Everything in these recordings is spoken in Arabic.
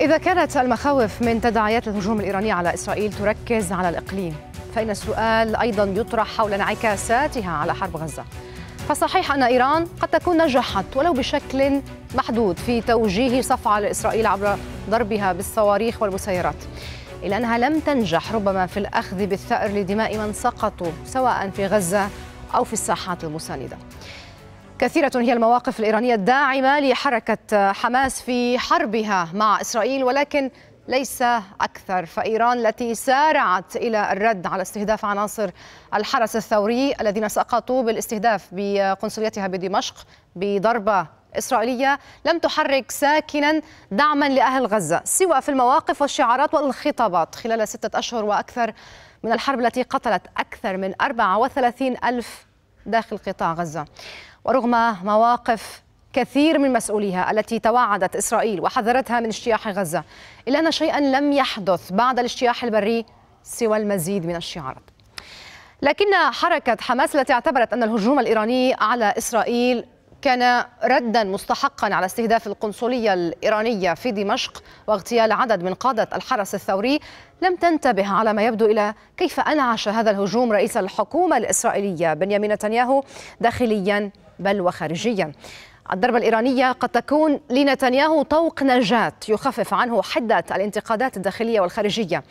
إذا كانت المخاوف من تداعيات الهجوم الإيراني على إسرائيل تركز على الإقليم فإن السؤال أيضا يطرح حول انعكاساتها على حرب غزة فصحيح أن إيران قد تكون نجحت ولو بشكل محدود في توجيه صفعة لإسرائيل عبر ضربها بالصواريخ والمسيرات إلا أنها لم تنجح ربما في الأخذ بالثأر لدماء من سقطوا سواء في غزة أو في الساحات المساندة كثيرة هي المواقف الإيرانية الداعمة لحركة حماس في حربها مع إسرائيل ولكن ليس أكثر فإيران التي سارعت إلى الرد على استهداف عناصر الحرس الثوري الذين سقطوا بالاستهداف بقنصليتها بدمشق بضربة إسرائيلية لم تحرك ساكنا دعما لأهل غزة سوى في المواقف والشعارات والخطابات خلال ستة أشهر وأكثر من الحرب التي قتلت أكثر من 34 ألف داخل قطاع غزة ورغم مواقف كثير من مسؤوليها التي توعدت إسرائيل وحذرتها من اجتياح غزة إلا أن شيئا لم يحدث بعد الاجتياح البري سوى المزيد من الشعارات لكن حركة حماس التي اعتبرت أن الهجوم الإيراني على إسرائيل كان ردا مستحقا على استهداف القنصلية الإيرانية في دمشق واغتيال عدد من قادة الحرس الثوري لم تنتبه على ما يبدو إلى كيف أنعش هذا الهجوم رئيس الحكومة الإسرائيلية بنيامين نتنياهو داخليا بل وخارجيا الضربة الإيرانية قد تكون لنتنياهو طوق نجاة يخفف عنه حدة الانتقادات الداخلية والخارجية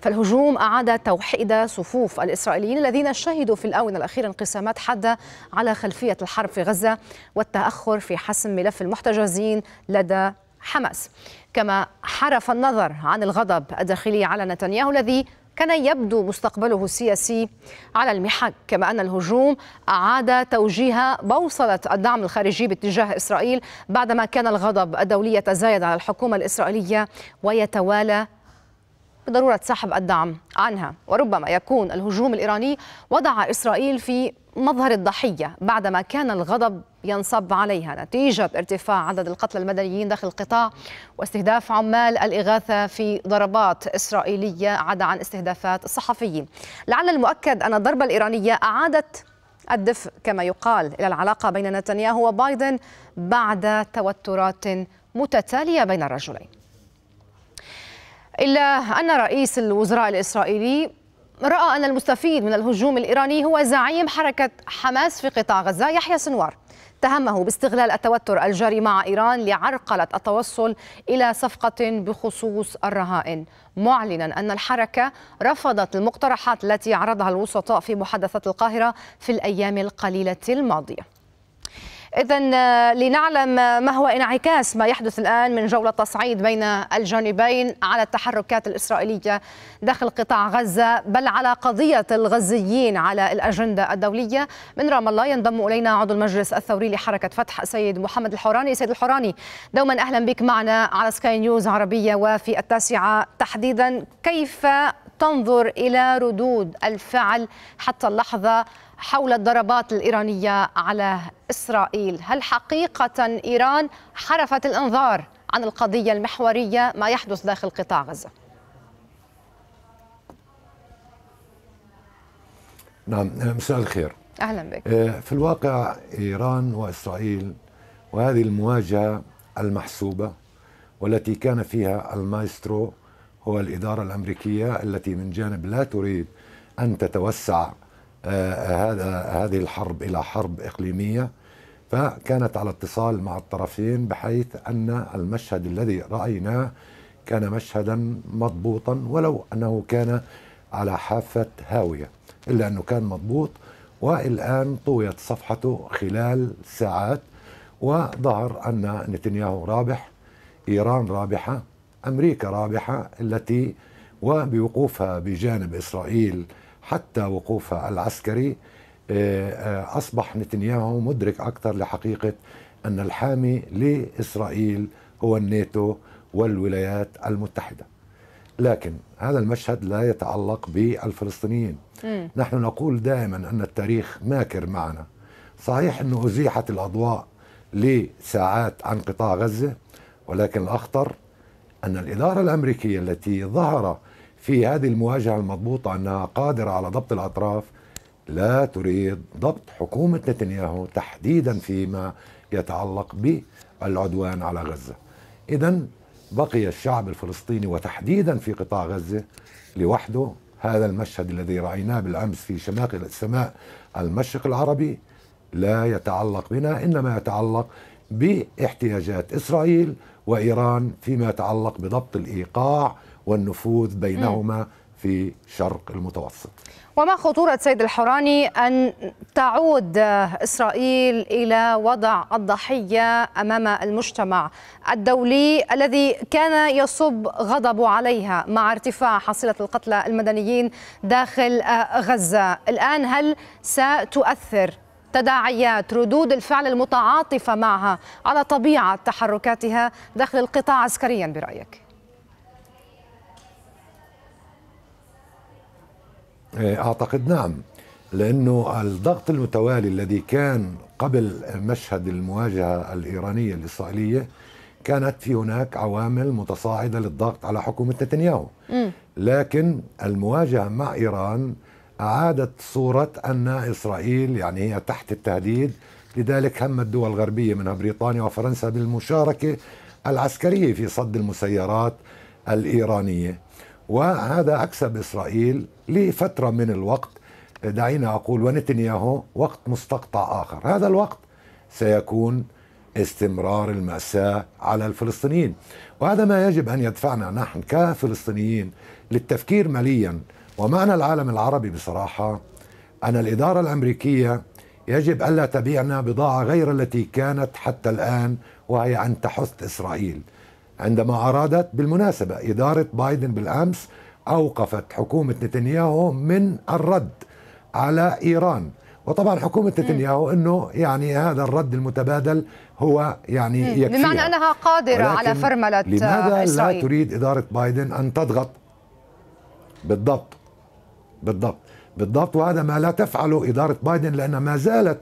فالهجوم أعاد توحيد صفوف الإسرائيليين الذين شهدوا في الآونة الأخيرة انقسامات حادة على خلفية الحرب في غزة والتأخر في حسم ملف المحتجزين لدى حماس كما حرف النظر عن الغضب الداخلي على نتنياهو الذي كان يبدو مستقبله السياسي على المحك كما أن الهجوم أعاد توجيه بوصلة الدعم الخارجي باتجاه إسرائيل بعدما كان الغضب الدولي يتزايد على الحكومة الإسرائيلية ويتوالى بضرورة سحب الدعم عنها وربما يكون الهجوم الإيراني وضع إسرائيل في مظهر الضحية بعدما كان الغضب ينصب عليها نتيجة ارتفاع عدد القتلى المدنيين داخل القطاع واستهداف عمال الإغاثة في ضربات إسرائيلية عدا عن استهدافات الصحفيين لعل المؤكد أن الضربة الإيرانية أعادت الدفء كما يقال إلى العلاقة بين نتنياهو وبايدن بعد توترات متتالية بين الرجلين إلا أن رئيس الوزراء الإسرائيلي رأى أن المستفيد من الهجوم الإيراني هو زعيم حركة حماس في قطاع غزة يحيى سنوار اتهمه باستغلال التوتر الجاري مع إيران لعرقلة التوصل إلى صفقة بخصوص الرهائن معلنا أن الحركة رفضت المقترحات التي عرضها الوسطاء في محادثة القاهرة في الأيام القليلة الماضية إذا آه، لنعلم آه، ما هو انعكاس ما يحدث الآن من جولة تصعيد بين الجانبين على التحركات الإسرائيلية داخل قطاع غزة بل على قضية الغزيين على الأجندة الدولية من رام الله ينضم إلينا عضو المجلس الثوري لحركة فتح سيد محمد الحوراني سيد الحوراني دوما أهلا بك معنا على سكاي نيوز عربية وفي التاسعة تحديدا كيف تنظر إلى ردود الفعل حتى اللحظة حول الضربات الإيرانية على إسرائيل هل حقيقة إيران حرفت الأنظار عن القضية المحورية ما يحدث داخل قطاع غزة نعم مساء الخير أهلا بك آه، في الواقع إيران وإسرائيل وهذه المواجهة المحسوبة والتي كان فيها المايسترو هو الإدارة الأمريكية التي من جانب لا تريد أن تتوسع هذا هذه الحرب الى حرب اقليميه فكانت على اتصال مع الطرفين بحيث ان المشهد الذي رايناه كان مشهدا مضبوطا ولو انه كان على حافه هاويه الا انه كان مضبوط والان طويت صفحته خلال ساعات وظهر ان نتنياهو رابح ايران رابحه امريكا رابحه التي وبوقوفها بجانب اسرائيل حتى وقوفها العسكري آه، آه، أصبح نتنياهو مدرك أكثر لحقيقة أن الحامي لإسرائيل هو الناتو والولايات المتحدة لكن هذا المشهد لا يتعلق بالفلسطينيين م. نحن نقول دائما أن التاريخ ماكر معنا صحيح أنه أزيحت الأضواء لساعات عن قطاع غزة ولكن الأخطر أن الإدارة الأمريكية التي ظهر في هذه المواجهة المضبوطة أنها قادرة على ضبط الأطراف لا تريد ضبط حكومة نتنياهو تحديدا فيما يتعلق بالعدوان على غزة إذا بقي الشعب الفلسطيني وتحديدا في قطاع غزة لوحده هذا المشهد الذي رأيناه بالأمس في شماق السماء المشرق العربي لا يتعلق بنا إنما يتعلق باحتياجات إسرائيل وإيران فيما يتعلق بضبط الإيقاع والنفوذ بينهما في شرق المتوسط وما خطورة سيد الحوراني أن تعود إسرائيل إلى وضع الضحية أمام المجتمع الدولي الذي كان يصب غضبه عليها مع ارتفاع حصيلة القتلى المدنيين داخل غزة الآن هل ستؤثر تداعيات ردود الفعل المتعاطفة معها على طبيعة تحركاتها داخل القطاع عسكريا برأيك؟ آه، اعتقد نعم لانه الضغط المتوالي الذي كان قبل مشهد المواجهه الايرانيه الاسرائيليه كانت في هناك عوامل متصاعده للضغط على حكومه نتنياهو لكن المواجهه مع ايران اعادت صوره ان اسرائيل يعني هي تحت التهديد لذلك هم الدول الغربيه منها بريطانيا وفرنسا بالمشاركه العسكريه في صد المسيرات الايرانيه وهذا أكسب إسرائيل لفترة من الوقت دعينا أقول ونتنياهو وقت مستقطع آخر هذا الوقت سيكون استمرار المأساة على الفلسطينيين وهذا ما يجب أن يدفعنا نحن كفلسطينيين للتفكير مليا ومعنى العالم العربي بصراحة أن الإدارة الأمريكية يجب ألا تبيعنا بضاعة غير التي كانت حتى الآن وهي أن تحث إسرائيل عندما أرادت بالمناسبة إدارة بايدن بالأمس أوقفت حكومة نتنياهو من الرد على إيران وطبعا حكومة نتنياهو أنه يعني هذا الرد المتبادل هو يعني يكفيها بمعنى أنها قادرة على فرملة لماذا إسرائيل؟ لا تريد إدارة بايدن أن تضغط بالضبط بالضبط بالضبط وهذا ما لا تفعله إدارة بايدن لأنها ما زالت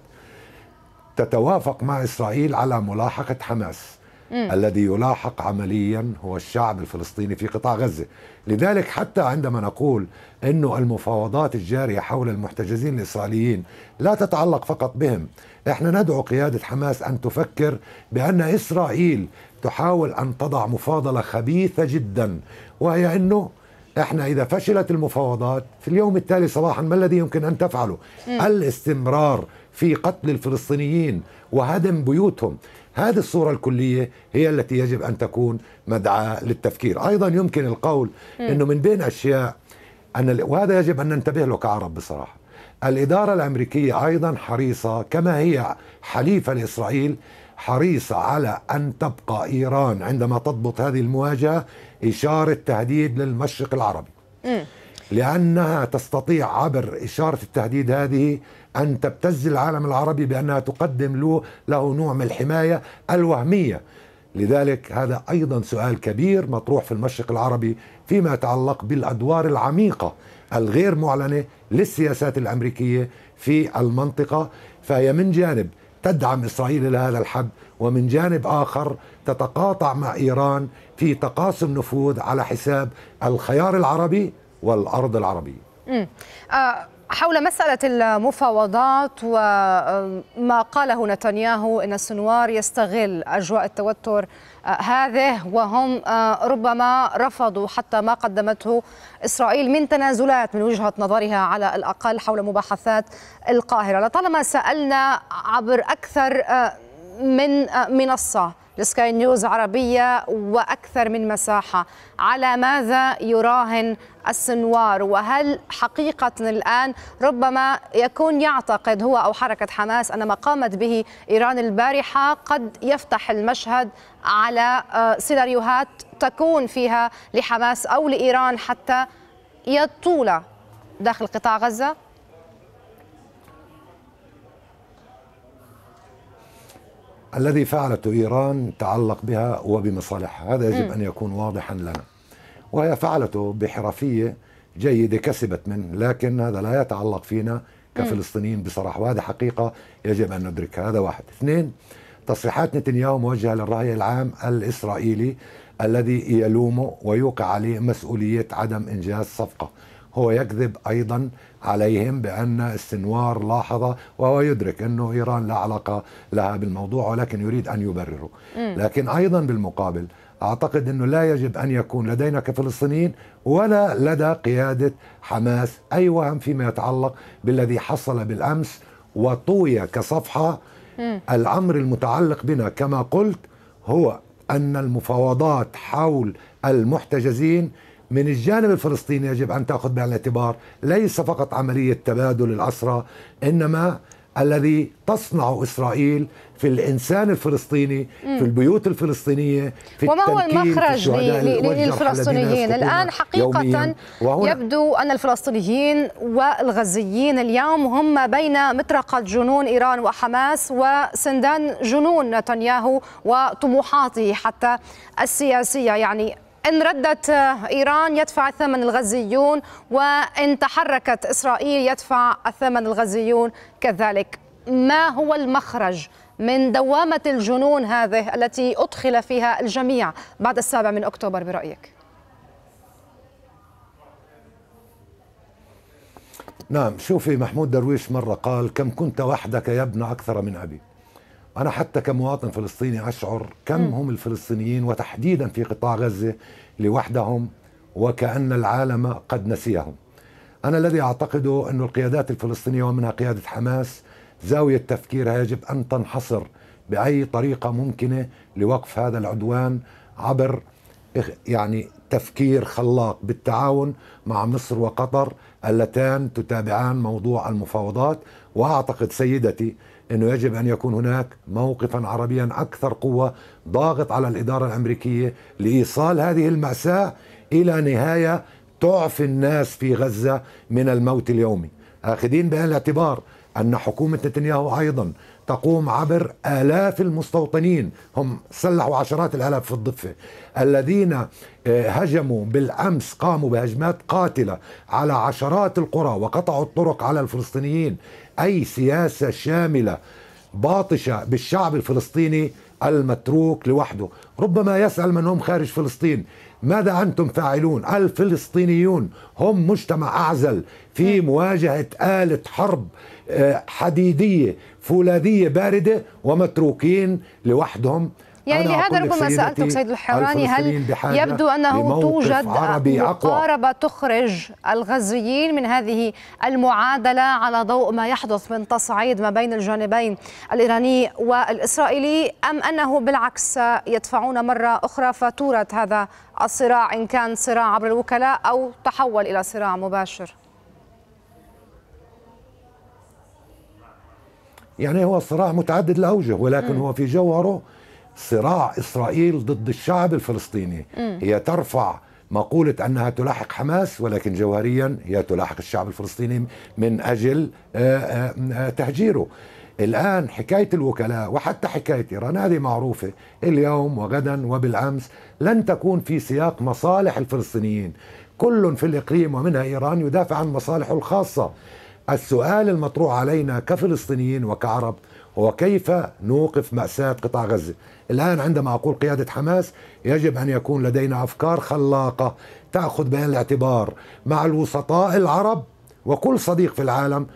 تتوافق مع إسرائيل على ملاحقة حماس مم. الذي يلاحق عمليا هو الشعب الفلسطيني في قطاع غزة لذلك حتى عندما نقول أن المفاوضات الجارية حول المحتجزين الإسرائيليين لا تتعلق فقط بهم احنا ندعو قيادة حماس أن تفكر بأن إسرائيل تحاول أن تضع مفاضلة خبيثة جدا وهي أنه احنا اذا فشلت المفاوضات في اليوم التالي صباحا ما الذي يمكن ان تفعله؟ م. الاستمرار في قتل الفلسطينيين وهدم بيوتهم هذه الصورة الكلية هي التي يجب أن تكون مدعاة للتفكير أيضا يمكن القول أنه من بين أشياء أن وهذا يجب أن ننتبه له كعرب بصراحة الإدارة الأمريكية أيضا حريصة كما هي حليفة لإسرائيل حريصة على أن تبقى إيران عندما تضبط هذه المواجهة إشارة تهديد للمشرق العربي لأنها تستطيع عبر إشارة التهديد هذه أن تبتز العالم العربي بأنها تقدم له, له نوع من الحماية الوهمية لذلك هذا أيضا سؤال كبير مطروح في المشرق العربي فيما يتعلق بالأدوار العميقة الغير معلنة للسياسات الأمريكية في المنطقة فهي من جانب تدعم إسرائيل إلى هذا الحد ومن جانب آخر تتقاطع مع إيران في تقاسم نفوذ على حساب الخيار العربي والأرض العربية حول مسألة المفاوضات وما قاله نتنياهو أن السنوار يستغل أجواء التوتر هذه وهم ربما رفضوا حتى ما قدمته إسرائيل من تنازلات من وجهة نظرها على الأقل حول مباحثات القاهرة لطالما سألنا عبر أكثر من منصة لسكاي نيوز عربية وأكثر من مساحة على ماذا يراهن السنوار وهل حقيقة الآن ربما يكون يعتقد هو أو حركة حماس أن ما قامت به إيران البارحة قد يفتح المشهد على آه، سيناريوهات تكون فيها لحماس أو لإيران حتى يطول داخل قطاع غزة؟ الذي فعلته إيران تعلق بها وبمصالحها هذا يجب م. أن يكون واضحا لنا وهي فعلته بحرفية جيدة كسبت منه لكن هذا لا يتعلق فينا كفلسطينيين بصراحة وهذه حقيقة يجب أن ندركها هذا واحد اثنين تصريحات نتنياهو موجهة للرأي العام الإسرائيلي الذي يلومه ويوقع عليه مسؤولية عدم إنجاز صفقة هو يكذب أيضا عليهم بأن السنوار لاحظ وهو يدرك أنه إيران لا علاقة لها بالموضوع ولكن يريد أن يبرره لكن أيضا بالمقابل أعتقد أنه لا يجب أن يكون لدينا كفلسطينيين ولا لدى قيادة حماس أي وهم فيما يتعلق بالذي حصل بالأمس وطوي كصفحة الأمر المتعلق بنا كما قلت هو أن المفاوضات حول المحتجزين من الجانب الفلسطيني يجب أن تأخذ بعين الاعتبار ليس فقط عملية تبادل الأسرى إنما الذي تصنع إسرائيل في الإنسان الفلسطيني مم. في البيوت الفلسطينية في وما هو المخرج للفلسطينيين الآن حقيقة يبدو أن الفلسطينيين والغزيين اليوم هم بين مطرقة جنون إيران وحماس وسندان جنون نتنياهو وطموحاته حتى السياسية يعني إن ردت آه، إيران يدفع الثمن الغزيون وإن تحركت إسرائيل يدفع الثمن الغزيون كذلك ما هو المخرج من دوامة الجنون هذه التي أدخل فيها الجميع بعد السابع من أكتوبر برأيك؟ نعم شوفي محمود درويش مرة قال كم كنت وحدك يا ابن أكثر من أبي أنا حتى كمواطن فلسطيني أشعر كم هم الفلسطينيين وتحديدا في قطاع غزة لوحدهم وكأن العالم قد نسيهم أنا الذي أعتقده أن القيادات الفلسطينية ومنها قيادة حماس زاوية تفكيرها يجب أن تنحصر بأي طريقة ممكنة لوقف هذا العدوان عبر يعني تفكير خلاق بالتعاون مع مصر وقطر اللتان تتابعان موضوع المفاوضات وأعتقد سيدتي أنه يجب أن يكون هناك موقفا عربيا أكثر قوة ضاغط على الإدارة الأمريكية لإيصال هذه المأساة إلى نهاية تعفي الناس في غزة من الموت اليومي آخذين بعين الاعتبار أن حكومة نتنياهو أيضا تقوم عبر آلاف المستوطنين هم سلحوا عشرات الآلاف في الضفة الذين آه، هجموا بالأمس قاموا بهجمات قاتلة على عشرات القرى وقطعوا الطرق على الفلسطينيين أي سياسة شاملة باطشة بالشعب الفلسطيني المتروك لوحده ربما يسأل من هم خارج فلسطين ماذا أنتم فاعلون الفلسطينيون هم مجتمع أعزل في مواجهة آلة حرب آه، حديدية فولاذية باردة ومتروكين لوحدهم يعني لهذا ربما سالتك سيد الحوراني هل يبدو انه توجد مقاربه تخرج الغزيين من هذه المعادله على ضوء ما يحدث من تصعيد ما بين الجانبين الايراني والاسرائيلي ام انه بالعكس يدفعون مره اخرى فاتوره هذا الصراع ان كان صراع عبر الوكلاء او تحول الى صراع مباشر؟ يعني هو الصراع متعدد الاوجه ولكن م. هو في جوهره صراع إسرائيل ضد الشعب الفلسطيني م. هي ترفع مقولة أنها تلاحق حماس ولكن جوهريا هي تلاحق الشعب الفلسطيني من أجل آه، آه، آه، تهجيره الآن حكاية الوكلاء وحتى حكاية إيران هذه معروفة اليوم وغدا وبالأمس لن تكون في سياق مصالح الفلسطينيين كل في الإقليم ومنها إيران يدافع عن مصالحه الخاصة السؤال المطروح علينا كفلسطينيين وكعرب وكيف نوقف مأساة قطاع غزة الآن عندما أقول قيادة حماس يجب أن يكون لدينا أفكار خلاقة تأخذ بعين الاعتبار مع الوسطاء العرب وكل صديق في العالم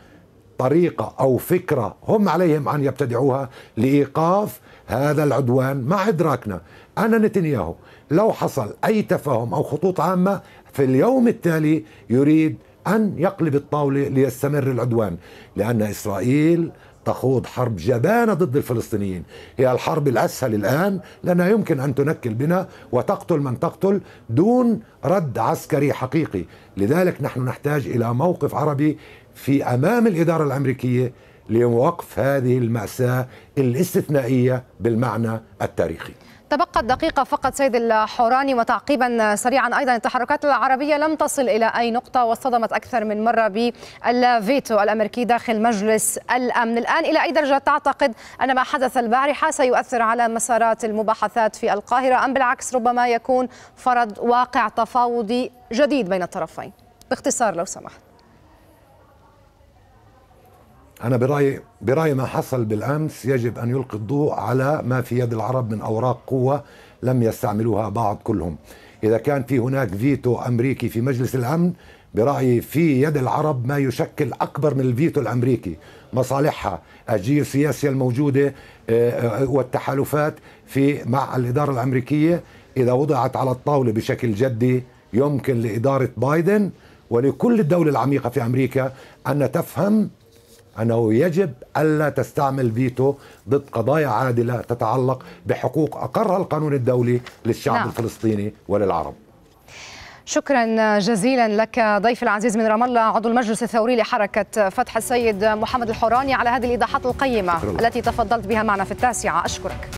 طريقة أو فكرة هم عليهم أن يبتدعوها لإيقاف هذا العدوان مع إدراكنا أن نتنياهو لو حصل أي تفاهم أو خطوط عامة في اليوم التالي يريد أن يقلب الطاولة ليستمر العدوان لأن إسرائيل تخوض حرب جبانة ضد الفلسطينيين هي الحرب الأسهل الآن لأنها يمكن أن تنكل بنا وتقتل من تقتل دون رد عسكري حقيقي لذلك نحن نحتاج إلى موقف عربي في أمام الإدارة الأمريكية لوقف هذه المأساة الاستثنائية بالمعنى التاريخي تبقى دقيقة فقط سيد الحوراني وتعقيبا سريعا أيضا التحركات العربية لم تصل إلى أي نقطة واصطدمت أكثر من مرة بالفيتو الأمريكي داخل مجلس الأمن الآن إلى أي درجة تعتقد أن ما حدث البارحة سيؤثر على مسارات المباحثات في القاهرة أم بالعكس ربما يكون فرض واقع تفاوضي جديد بين الطرفين باختصار لو سمحت انا برايي برايي ما حصل بالامس يجب ان يلقي الضوء على ما في يد العرب من اوراق قوه لم يستعملوها بعض كلهم اذا كان في هناك فيتو امريكي في مجلس الامن برايي في يد العرب ما يشكل اكبر من الفيتو الامريكي مصالحها الجيوسياسيه الموجوده آه، آه، والتحالفات في مع الاداره الامريكيه اذا وضعت على الطاوله بشكل جدي يمكن لاداره بايدن ولكل الدوله العميقه في امريكا ان تفهم أنه يجب ألا تستعمل فيتو ضد قضايا عادلة تتعلق بحقوق أقرها القانون الدولي للشعب نعم. الفلسطيني وللعرب شكرا جزيلا لك ضيف العزيز من رام الله عضو المجلس الثوري لحركة فتح السيد محمد الحوراني على هذه الإيضاحات القيمة التي تفضلت بها معنا في التاسعة أشكرك